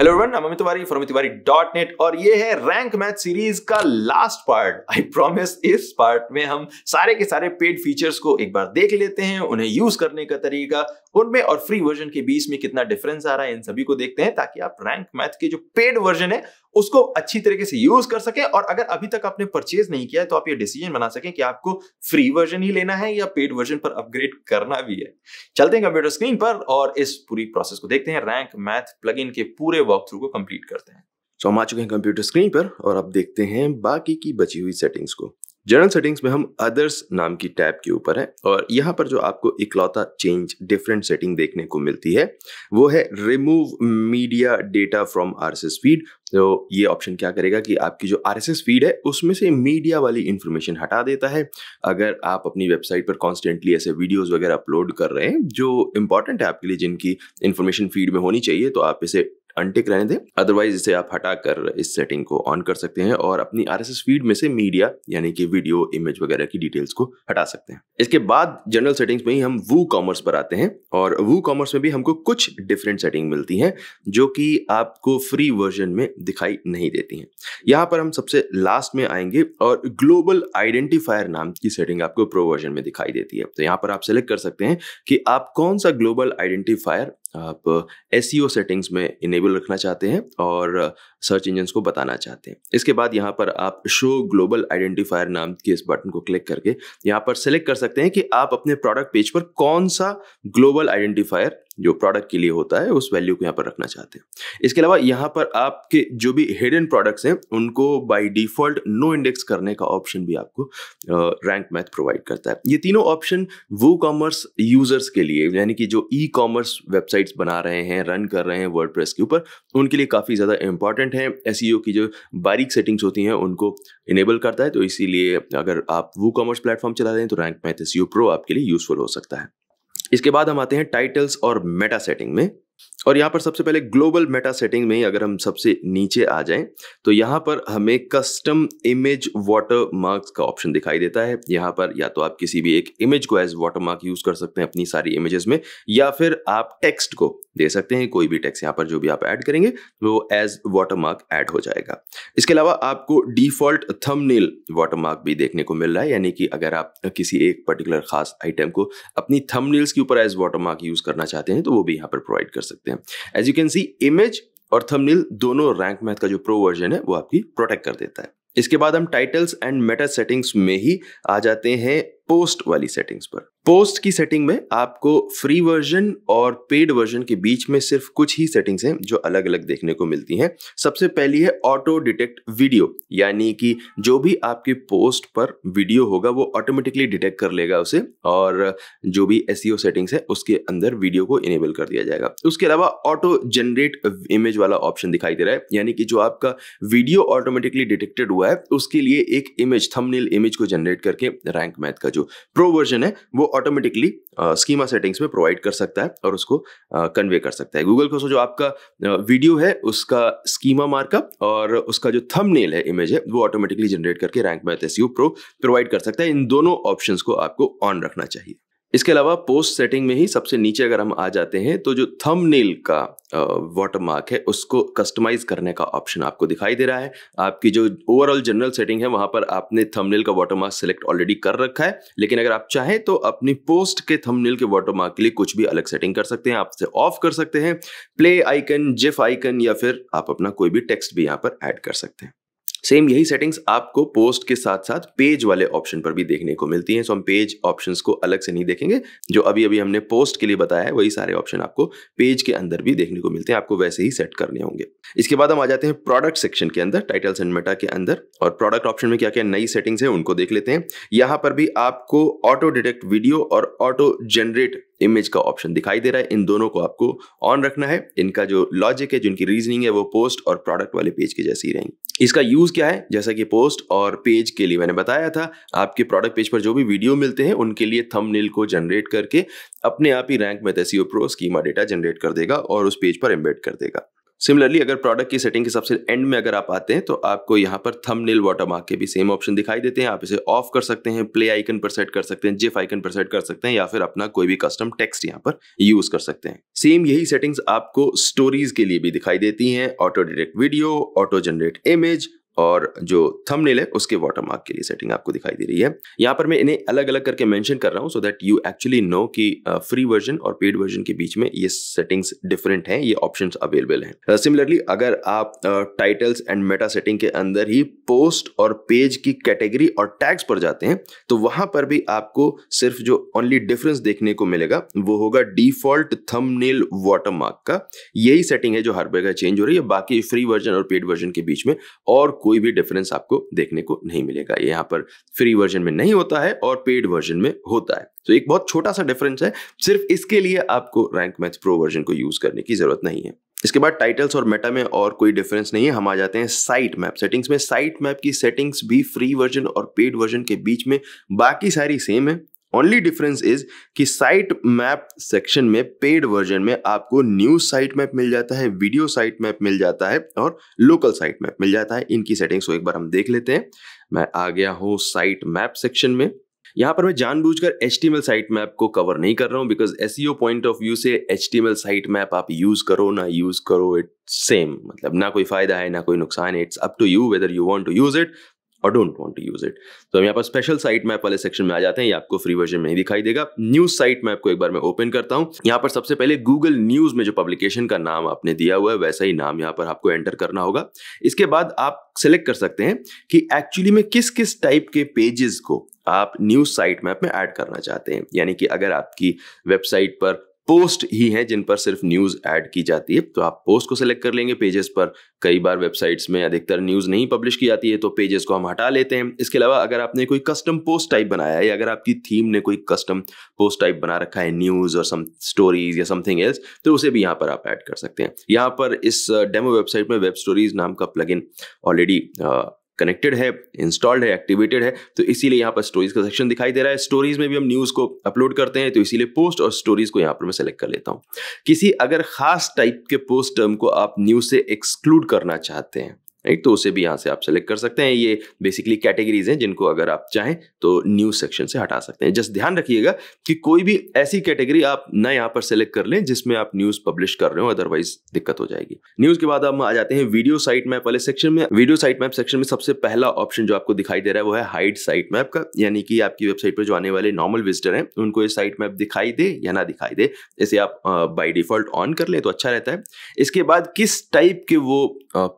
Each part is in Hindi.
hello Amit Tiwari from Tiwari dot net और ये है रैंक मैच सीरीज का लास्ट पार्ट आई प्रॉमिस इस पार्ट में हम सारे के सारे पेड फीचर्स को एक बार देख लेते हैं उन्हें यूज करने का तरीका उनमें और फ्री वर्जन के बीच में कितना डिफरेंस आ रहा है इन सभी को देखते हैं ताकि आप रैंक मैथ के जो पेड वर्जन है उसको अच्छी तरीके से यूज कर सके और अगर अभी तक आपने परचेज नहीं किया है तो आप ये डिसीजन बना सकें कि आपको फ्री वर्जन ही लेना है या पेड वर्जन पर अपग्रेड करना भी है चलते हैं कंप्यूटर स्क्रीन पर और इस पूरी प्रोसेस को देखते हैं रैंक मैथ प्लग के पूरे वॉक थ्रू को कंप्लीट करते हैं तो हम आ चुके हैं कंप्यूटर स्क्रीन पर और अब देखते हैं बाकी की बची हुई सेटिंग्स को जनरल सेटिंग्स में हम अदर्स नाम की टैब के ऊपर है और यहाँ पर जो आपको इकलौता चेंज डिफरेंट सेटिंग देखने को मिलती है वो है रिमूव मीडिया डेटा फ्रॉम एस फीड तो ये ऑप्शन क्या करेगा कि आपकी जो एस फीड है उसमें से मीडिया वाली इन्फॉर्मेशन हटा देता है अगर आप अपनी वेबसाइट पर कॉन्स्टेंटली ऐसे वीडियोज़ वगैरह अपलोड कर रहे हैं जो इंपॉर्टेंट है आपके लिए जिनकी इन्फॉर्मेशन फीड में होनी चाहिए तो आप इसे अनटिक रहने दें अदरवाइज इसे आप हटाकर इस सेटिंग को ऑन कर सकते हैं और अपनी आर फीड में से मीडिया यानी कि वीडियो इमेज वगैरह की डिटेल्स को हटा सकते हैं इसके बाद जनरल सेटिंग्स में ही हम वू कॉमर्स पर आते हैं और वू कॉमर्स में भी हमको कुछ डिफरेंट सेटिंग मिलती हैं जो कि आपको फ्री वर्जन में दिखाई नहीं देती हैं यहाँ पर हम सबसे लास्ट में आएंगे और ग्लोबल आइडेंटिफायर नाम की सेटिंग आपको प्रो वर्जन में दिखाई देती है तो यहाँ पर आप सेलेक्ट कर सकते हैं कि आप कौन सा ग्लोबल आइडेंटिफायर आप एस सेटिंग्स e में इनेबल रखना चाहते हैं और सर्च इंजन्स को बताना चाहते हैं इसके बाद यहाँ पर आप शो ग्लोबल आइडेंटिफायर नाम के इस बटन को क्लिक करके यहाँ पर सेलेक्ट कर सकते हैं कि आप अपने प्रोडक्ट पेज पर कौन सा ग्लोबल आइडेंटिफायर जो प्रोडक्ट के लिए होता है उस वैल्यू को यहाँ पर रखना चाहते हैं इसके अलावा यहाँ पर आपके जो भी हिडन प्रोडक्ट्स हैं उनको बाय डिफॉल्ट नो इंडेक्स करने का ऑप्शन भी आपको रैंक मैथ प्रोवाइड करता है ये तीनों ऑप्शन वो कॉमर्स यूजर्स के लिए यानी कि जो ई कॉमर्स वेबसाइट्स बना रहे हैं रन कर रहे हैं वर्ड के ऊपर उनके लिए काफ़ी ज़्यादा इंपॉर्टेंट है एस e की जो बारीक सेटिंग्स होती हैं उनको इनेबल करता है तो इसीलिए अगर आप वो कॉमर्स प्लेटफॉर्म चला रहे हैं तो रैंक मैथ एस प्रो आपके लिए यूजफुल हो सकता है इसके बाद हम आते हैं टाइटल्स और मेटा सेटिंग में और यहाँ पर सबसे पहले ग्लोबल मेटा सेटिंग में ही अगर हम सबसे नीचे आ जाएं तो यहाँ पर हमें कस्टम इमेज वाटर मार्क्स का ऑप्शन दिखाई देता है यहाँ पर या तो आप किसी भी एक इमेज को एज वाटर मार्क यूज कर सकते हैं अपनी सारी इमेजेस में या फिर आप टेक्स्ट को दे सकते हैं कोई भी टेक्स्ट यहाँ पर जो भी आप ऐड करेंगे वो एज वाटर मार्क ऐड हो जाएगा इसके अलावा आपको डिफॉल्ट थंबनेल वाटर मार्क भी देखने को मिल रहा है यानी कि अगर आप किसी एक पर्टिकुलर खास आइटम को अपनी नील्स के ऊपर एज वाटर मार्क यूज करना चाहते हैं तो वो भी यहाँ पर प्रोवाइड कर सकते हैं as you can see image और थंबनेल दोनों रैंक मैथ का जो प्रो वर्जन है वो आपकी प्रोटेक्ट कर देता है इसके बाद हम टाइटल्स एंड मेटा सेटिंग्स में ही आ जाते हैं पोस्ट वाली सेटिंग्स पर पोस्ट की सेटिंग में आपको फ्री वर्जन और पेड वर्जन के बीच में सिर्फ कुछ ही सेटिंग्स हैं जो अलग अलग देखने को मिलती हैं सबसे पहली है ऑटो डिटेक्ट वीडियो यानी कि जो भी आपके पोस्ट पर वीडियो होगा वो ऑटोमेटिकली डिटेक्ट कर लेगा उसे और जो भी एस सेटिंग्स है उसके अंदर वीडियो को इनेबल कर दिया जाएगा उसके अलावा ऑटो जनरेट इमेज वाला ऑप्शन दिखाई दे रहा है यानी कि जो आपका वीडियो ऑटोमेटिकली डिटेक्टेड हुआ है उसके लिए एक इमेज थंबनेल इमेज को जनरेट करके रैंक मैथ का जो प्रो वर्जन है वो ऑटोमेटिकली स्कीमा सेटिंग्स में प्रोवाइड कर सकता है और उसको कन्वे कर सकता है गूगल को जो आपका वीडियो है उसका स्कीमा मार्कअप और उसका जो थंबनेल है इमेज है वो ऑटोमेटिकली जनरेट करके रैंक मैथ एस प्रो प्रोवाइड कर सकता है इन दोनों ऑप्शंस को आपको ऑन रखना चाहिए इसके अलावा पोस्ट सेटिंग में ही सबसे नीचे अगर हम आ जाते हैं तो जो थंबनेल का वाटर मार्क है उसको कस्टमाइज करने का ऑप्शन आपको दिखाई दे रहा है आपकी जो ओवरऑल जनरल सेटिंग है वहां पर आपने थंबनेल का वाटर मार्क सेलेक्ट ऑलरेडी कर रखा है लेकिन अगर आप चाहें तो अपनी पोस्ट के थंबनेल के वाटर मार्क के लिए कुछ भी अलग सेटिंग कर सकते हैं आपसे ऑफ कर सकते हैं प्ले आइकन जिफ आइकन या फिर आप अपना कोई भी टेक्स्ट भी यहाँ पर ऐड कर सकते हैं सेम यही सेटिंग्स आपको पोस्ट के साथ साथ पेज वाले ऑप्शन पर भी देखने को मिलती हैं सो हम पेज ऑप्शंस को अलग से नहीं देखेंगे जो अभी अभी हमने पोस्ट के लिए बताया है वही सारे ऑप्शन आपको पेज के अंदर भी देखने को मिलते हैं आपको वैसे ही सेट करने होंगे इसके बाद हम आ जाते हैं प्रोडक्ट सेक्शन के अंदर टाइटल्स एंड मेटा के अंदर और प्रोडक्ट ऑप्शन में क्या क्या नई सेटिंग्स है उनको देख लेते हैं यहाँ पर भी आपको ऑटो डिटेक्ट वीडियो और ऑटो जनरेट इमेज का ऑप्शन दिखाई दे रहा है इन दोनों को आपको ऑन रखना है इनका जो लॉजिक है जिनकी रीजनिंग है वो पोस्ट और प्रोडक्ट वाले पेज की जैसी रहेंगी इसका यूज क्या है जैसा कि पोस्ट और पेज के लिए मैंने बताया था आपके प्रोडक्ट पेज पर जो भी वीडियो मिलते हैं उनके लिए थंबनेल को जनरेट करके अपने आप ही रैंक में SEO pro schema data generate कर देगा और उस पेज पर एम्बेड कर देगा सिमिलरली अगर प्रोडक्ट की सेटिंग के सबसे एंड में अगर आप आते हैं तो आपको यहाँ पर थंबनेल वाटरमार्क के भी सेम ऑप्शन दिखाई देते हैं आप इसे ऑफ कर सकते हैं प्ले आइकन पर सेट कर सकते हैं जिफ आइकन पर सेट कर सकते हैं या फिर अपना कोई भी कस्टम टेक्स्ट यहाँ पर यूज कर सकते हैं सेम यही सेटिंग्स आपको स्टोरीज के लिए भी दिखाई देती हैं auto detect video auto generate image और जो थंबनेल है उसके वाटरमार्क के लिए सेटिंग आपको दिखाई दे रही है यहाँ पर मैं इन्हें अलग अलग करके मेंशन कर रहा हूँ so that you actually know कि फ्री वर्जन और पेड वर्जन के बीच में ये सेटिंग्स डिफरेंट हैं ये ऑप्शंस अवेलेबल हैं सिमिलरली uh, अगर आप टाइटल्स एंड मेटा सेटिंग के अंदर ही पोस्ट और पेज की कैटेगरी और टैग्स पर जाते हैं तो वहां पर भी आपको सिर्फ जो ओनली डिफरेंस देखने को मिलेगा वो होगा डिफॉल्ट थंबनेल वाटरमार्क का यही सेटिंग है जो हर जगह चेंज हो रही है बाकी फ्री वर्जन और पेड वर्जन के बीच में और कोई भी डिफरेंस आपको देखने को नहीं मिलेगा ये यहाँ पर फ्री वर्जन में नहीं होता है और पेड वर्जन में होता है तो एक बहुत छोटा सा डिफरेंस है सिर्फ इसके लिए आपको रैंक मैथ प्रो वर्जन को यूज करने की जरूरत नहीं है इसके बाद टाइटल्स और मेटा में और कोई डिफरेंस नहीं है हम आ जाते हैं साइट मैप सेटिंग्स में साइट मैप की सेटिंग्स भी फ्री वर्जन और पेड वर्जन के बीच में बाकी सारी सेम है ओनली डिफरेंस इज कि साइट मैप सेक्शन में पेड वर्जन में आपको न्यूज साइट मैप मिल जाता है वीडियो साइट मैप मिल जाता है और लोकल साइट मैप मिल जाता है इनकी सेटिंग्स को एक बार हम देख लेते हैं मैं आ गया हूँ साइट मैप सेक्शन में यहाँ पर मैं जानबूझकर HTML साइट मैप को कवर नहीं कर रहा हूँ बिकॉज एस पॉइंट ऑफ व्यू से HTML साइट मैप आप यूज करो ना यूज करो इट सेम मतलब ना कोई फायदा है ना कोई नुकसान है it's up to you whether you want to use it or don't want to use it तो हम यहाँ पर स्पेशल साइट मैप वाले सेक्शन में आ जाते हैं ये आपको फ्री वर्जन में ही दिखाई देगा न्यूज साइट मैप को एक बार मैं ओपन करता हूँ यहाँ पर सबसे पहले गूगल न्यूज में जो पब्लिकेशन का नाम आपने दिया हुआ है वैसा ही नाम यहाँ पर आपको एंटर करना होगा इसके बाद आप सेलेक्ट कर सकते हैं कि एक्चुअली में किस किस टाइप के पेजेस को आप न्यूज साइट मैप में ऐड करना चाहते हैं यानी कि अगर आपकी वेबसाइट पर पोस्ट ही हैं जिन पर सिर्फ न्यूज़ ऐड की जाती है तो आप पोस्ट को सिलेक्ट कर लेंगे पेजेस पर कई बार वेबसाइट्स में अधिकतर न्यूज़ नहीं पब्लिश की जाती है तो पेजेस को हम हटा लेते हैं इसके अलावा अगर आपने कोई कस्टम पोस्ट टाइप बनाया है या अगर आपकी थीम ने कोई कस्टम पोस्ट टाइप बना रखा है न्यूज़ और सम स्टोरीज या समथिंग एल्स तो उसे भी यहाँ पर आप ऐड कर सकते हैं यहाँ पर इस डेमो वेबसाइट में वेब स्टोरीज नाम का प्लग ऑलरेडी कनेक्टेड है इंस्टॉल्ड है एक्टिवेटेड है तो इसीलिए यहाँ पर स्टोरीज का सेक्शन दिखाई दे रहा है स्टोरीज में भी हम न्यूज को अपलोड करते हैं तो इसीलिए पोस्ट और स्टोरीज को यहाँ पर मैं सेलेक्ट कर लेता हूँ किसी अगर खास टाइप के पोस्ट टर्म को आप न्यूज से एक्सक्लूड करना चाहते हैं राइट तो उसे भी यहाँ से आप सेलेक्ट कर सकते हैं ये बेसिकली कैटेगरीज हैं जिनको अगर आप चाहें तो न्यूज सेक्शन से हटा सकते हैं जस्ट ध्यान रखिएगा कि कोई भी ऐसी कैटेगरी आप न यहाँ पर सेलेक्ट कर लें जिसमें आप न्यूज पब्लिश कर रहे हो अदरवाइज दिक्कत हो जाएगी न्यूज के बाद हम आ जाते हैं वीडियो साइट मैप वाले सेक्शन में वीडियो साइट मैप सेक्शन में सबसे पहला ऑप्शन जो आपको दिखाई दे रहा है वो है हाइड साइट मैप का यानी कि आपकी वेबसाइट पर जो आने वाले नॉर्मल विजिटर हैं उनको ये साइट मैप दिखाई दे या ना दिखाई दे इसे आप बाई डिफॉल्ट ऑन कर लें तो अच्छा रहता है इसके बाद किस टाइप के वो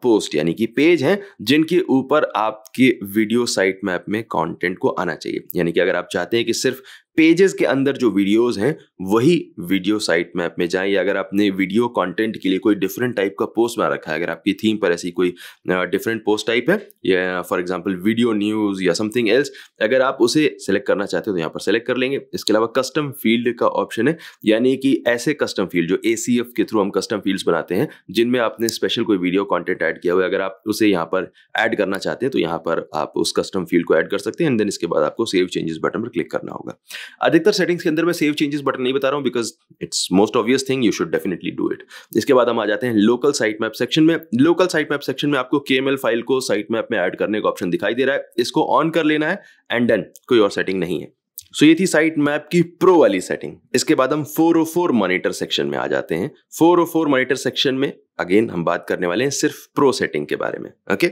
पोस्ट यानी कि पेज हैं जिनके ऊपर आपके वीडियो साइट मैप में कंटेंट को आना चाहिए यानी कि अगर आप चाहते हैं कि सिर्फ पेजेस के अंदर जो वीडियोस हैं वही वीडियो साइट मैप में जाएं या अगर आपने वीडियो कंटेंट के लिए कोई डिफरेंट टाइप का पोस्ट बना रखा है अगर आपकी थीम पर ऐसी कोई डिफरेंट पोस्ट टाइप है या फॉर एग्जांपल वीडियो न्यूज़ या समथिंग एल्स अगर आप उसे सेलेक्ट करना चाहते हो तो यहाँ पर सेलेक्ट कर लेंगे इसके अलावा कस्टम फील्ड का ऑप्शन है यानी कि ऐसे कस्टम फील्ड जो ए के थ्रू हम कस्टम फील्ड्स बनाते हैं जिनमें आपने स्पेशल कोई वीडियो कॉन्टेंट ऐड किया हुआ है अगर आप उसे यहाँ पर ऐड करना चाहते हैं तो यहाँ पर आप उस कस्टम फील्ड को ऐड कर सकते हैं एंड देन इसके बाद आपको सेव चेंजेस बटन पर क्लिक करना होगा अधिकतर सेटिंग्स के अंदर मैं सेव चेंजेस बटन नहीं बता रहा हूँ because it's most obvious thing you should definitely do it इसके बाद हम आ जाते हैं लोकल साइट मैप सेक्शन में लोकल साइट मैप सेक्शन में आपको के फाइल को साइट मैप में ऐड करने का ऑप्शन दिखाई दे रहा है इसको ऑन कर लेना है एंड डन कोई और सेटिंग नहीं है सो so, ये थी साइट मैप की प्रो वाली सेटिंग इसके बाद हम 404 मॉनिटर सेक्शन में आ जाते हैं 404 मॉनिटर सेक्शन में अगेन हम बात करने वाले हैं सिर्फ प्रो सेटिंग के बारे में ओके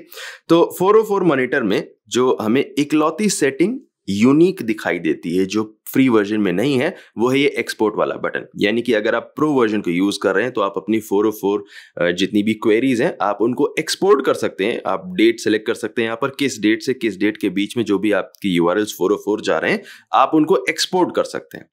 तो 404 मॉनिटर में जो हमें इकलौती सेटिंग यूनिक दिखाई देती है जो फ्री वर्जन में नहीं है वो है ये एक्सपोर्ट वाला बटन यानी कि अगर आप प्रो वर्जन को यूज़ कर रहे हैं तो आप अपनी फोर फोर oh जितनी भी क्वेरीज हैं आप उनको एक्सपोर्ट कर सकते हैं आप डेट सेलेक्ट कर सकते हैं यहाँ पर किस डेट से किस डेट के बीच में जो भी आपकी यू आर oh जा रहे हैं आप उनको एक्सपोर्ट कर सकते हैं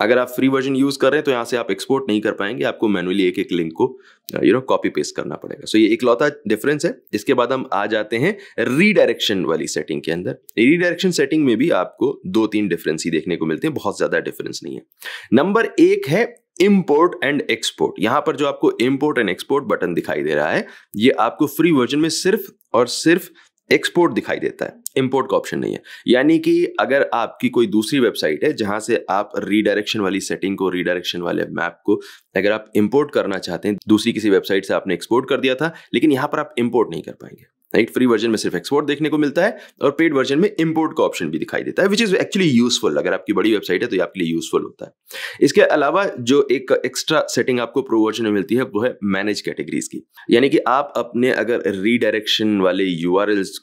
अगर आप फ्री वर्जन यूज़ कर रहे हैं तो यहाँ से आप एक्सपोर्ट नहीं कर पाएंगे आपको मैनुअली एक एक लिंक को यू नो कॉपी पेस्ट करना पड़ेगा सो so, ये लौता डिफरेंस है इसके बाद हम आ जाते हैं रीडायरेक्शन वाली सेटिंग के अंदर रीडायरेक्शन सेटिंग में भी आपको दो तीन डिफरेंस ही देखने को मिलते हैं बहुत ज़्यादा डिफरेंस नहीं है नंबर एक है इम्पोर्ट एंड एक्सपोर्ट यहां पर जो आपको इम्पोर्ट एंड एक्सपोर्ट बटन दिखाई दे रहा है ये आपको फ्री वर्जन में सिर्फ और सिर्फ एक्सपोर्ट दिखाई देता है इम्पोर्ट का ऑप्शन नहीं है यानी कि अगर आपकी कोई दूसरी वेबसाइट है जहां से आप रीडायरेक्शन वाली सेटिंग को रीडायरेक्शन वाले मैप को अगर आप इंपोर्ट करना चाहते हैं दूसरी किसी वेबसाइट से आपने एक्सपोर्ट कर दिया था लेकिन यहां पर आप इंपोर्ट नहीं कर पाएंगे राइट फ्री वर्जन में सिर्फ एक्सपोर्ट देखने को मिलता है और पेड वर्जन में इम्पोर्ट का ऑप्शन भी दिखाई देता है विच इज एक्चुअली यूजफुल अगर आपकी बड़ी वेबसाइट है तो ये आपके लिए यूजफुल होता है इसके अलावा जो एक एक्स्ट्रा सेटिंग आपको प्रो वर्जन में मिलती है वो है मैनेज कैटेगरीज की यानी कि आप अपने अगर रीडायरेक्शन वाले यू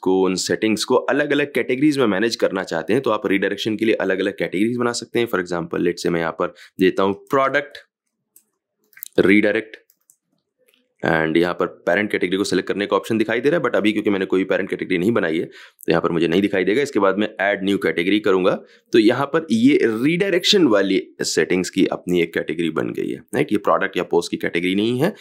को उन सेटिंग्स को अलग अलग कैटेगरीज में मैनेज करना चाहते हैं तो आप रीडायरेक्शन के लिए अलग अलग कैटेगरीज बना सकते हैं फॉर एग्जाम्पल लेट से मैं यहाँ पर देता हूँ प्रोडक्ट रीडायरेक्ट एंड यहाँ पर पेरेंट कैटेगरी को सेलेक्ट करने का ऑप्शन दिखाई दे रहा है बट अभी क्योंकि मैंने कोई पेरेंट कैटेगरी नहीं बनाई है तो यहाँ पर मुझे नहीं दिखाई देगा इसके बाद मैं ऐड न्यू कैटेगरी करूंगा तो यहाँ पर ये रीडायरेक्शन वाली सेटिंग्स की अपनी एक कैटेगरी बन गई है राइट ये प्रोडक्ट या पोस्ट की कैटेगरी नहीं है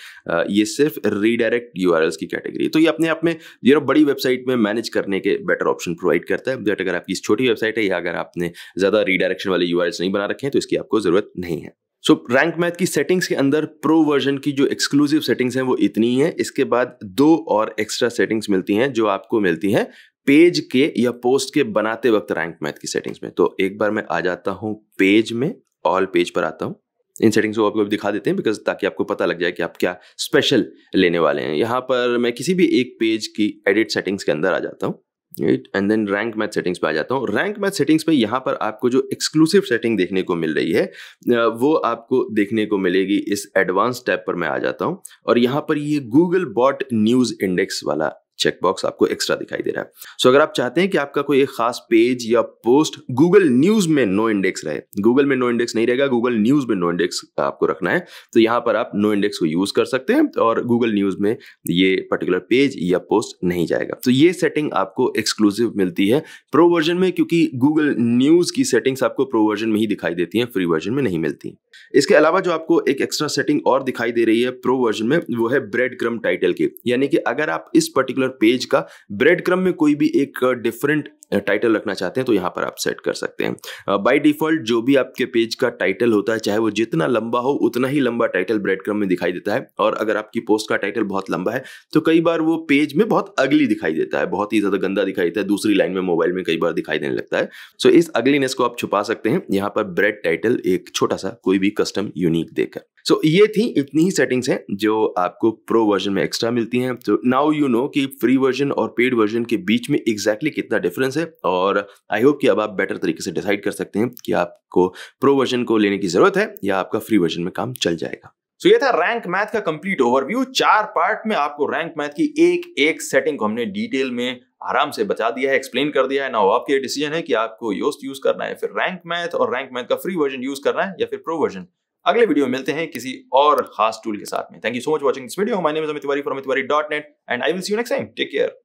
ये सिर्फ रीडायरेक्ट यू की कैटेगरी तो ये अपने आप में जो बड़ी वेबसाइट में मैनेज करने के बेटर ऑप्शन प्रोवाइड करता है बट अगर आपकी छोटी वेबसाइट है या अगर आपने ज़्यादा रीडायरेक्शन वाले यू नहीं बना रखे हैं तो इसकी आपको ज़रूरत नहीं है सो रैंक मैथ की सेटिंग्स के अंदर प्रो वर्जन की जो एक्सक्लूसिव सेटिंग्स हैं वो इतनी ही हैं इसके बाद दो और एक्स्ट्रा सेटिंग्स मिलती हैं जो आपको मिलती हैं पेज के या पोस्ट के बनाते वक्त रैंक मैथ की सेटिंग्स में तो एक बार मैं आ जाता हूँ पेज में ऑल पेज पर आता हूँ इन सेटिंग्स को आपको दिखा देते हैं बिकॉज ताकि आपको पता लग जाए कि आप क्या स्पेशल लेने वाले हैं यहाँ पर मैं किसी भी एक पेज की एडिट सेटिंग्स के अंदर आ जाता हूँ right and then Rank Math settings पे आ जाता हूँ रैंक मैथ सेटिंग्स पे यहाँ पर आपको जो एक्सक्लूसिव सेटिंग देखने को मिल रही है वो आपको देखने को मिलेगी इस एडवांस टैब पर मैं आ जाता हूँ और यहाँ पर ये गूगल बॉट न्यूज़ इंडेक्स वाला चेकबॉक्स आपको एक्स्ट्रा दिखाई दे रहा है सो so, अगर आप चाहते हैं कि आपका कोई एक खास पेज या पोस्ट गूगल न्यूज में नो इंडेक्स रहे गूगल में नो इंडेक्स नहीं रहेगा गूगल न्यूज में नो इंडेक्स आपको रखना है तो यहां पर आप नो इंडेक्स को यूज कर सकते हैं और गूगल न्यूज में ये पर्टिकुलर पेज या पोस्ट नहीं जाएगा तो ये सेटिंग आपको एक्सक्लूसिव मिलती है प्रो वर्जन में क्योंकि गूगल न्यूज की सेटिंग्स आपको प्रो वर्जन में ही दिखाई देती है फ्री वर्जन में नहीं मिलती इसके अलावा जो आपको एक एक्स्ट्रा सेटिंग और दिखाई दे रही है प्रो वर्जन में वो है ब्रेड क्रम टाइटल की यानी कि अगर आप इस पर्टिकुलर पेज का ब्रेड क्रम में कोई भी एक डिफरेंट टाइटल रखना चाहते हैं तो यहाँ पर आप सेट कर सकते हैं बाय डिफॉल्ट जो भी आपके पेज का टाइटल होता है चाहे वो जितना लंबा हो उतना ही लंबा टाइटल ब्रेड क्रम में दिखाई देता है और अगर आपकी पोस्ट का टाइटल बहुत लंबा है तो कई बार वो पेज में बहुत अगली दिखाई देता है बहुत ही ज्यादा गंदा दिखाई देता है दूसरी लाइन में मोबाइल में कई बार दिखाई देने लगता है सो so, इस अगलीनेस को आप छुपा सकते हैं यहाँ पर ब्रेड टाइटल एक छोटा सा कोई भी कस्टम यूनिक देकर सो so, ये थी इतनी ही सेटिंग्स हैं जो आपको प्रो वर्जन में एक्स्ट्रा मिलती हैं तो नाउ यू नो कि फ्री वर्जन और पेड वर्जन के बीच में एग्जैक्टली exactly कितना डिफरेंस है से और आई होप कि अब आप बेटर तरीके से डिसाइड कर सकते हैं कि आपको प्रो वर्जन को लेने की जरूरत है या आपका फ्री वर्जन में काम चल जाएगा तो ये था रैंक मैथ का कंप्लीट ओवरव्यू चार पार्ट में आपको रैंक मैथ की एक एक सेटिंग को हमने डिटेल में आराम से बचा दिया है एक्सप्लेन कर दिया है ना आपके डिसीजन है कि आपको योस्ट यूज करना है फिर रैंक मैथ और रैंक मैथ का फ्री वर्जन यूज करना है या फिर प्रो वर्जन अगले वीडियो में मिलते हैं किसी और खास टूल के साथ में thank you so much watching this video my name is Amit Tiwari from Tiwari dot net and I will see you next time take care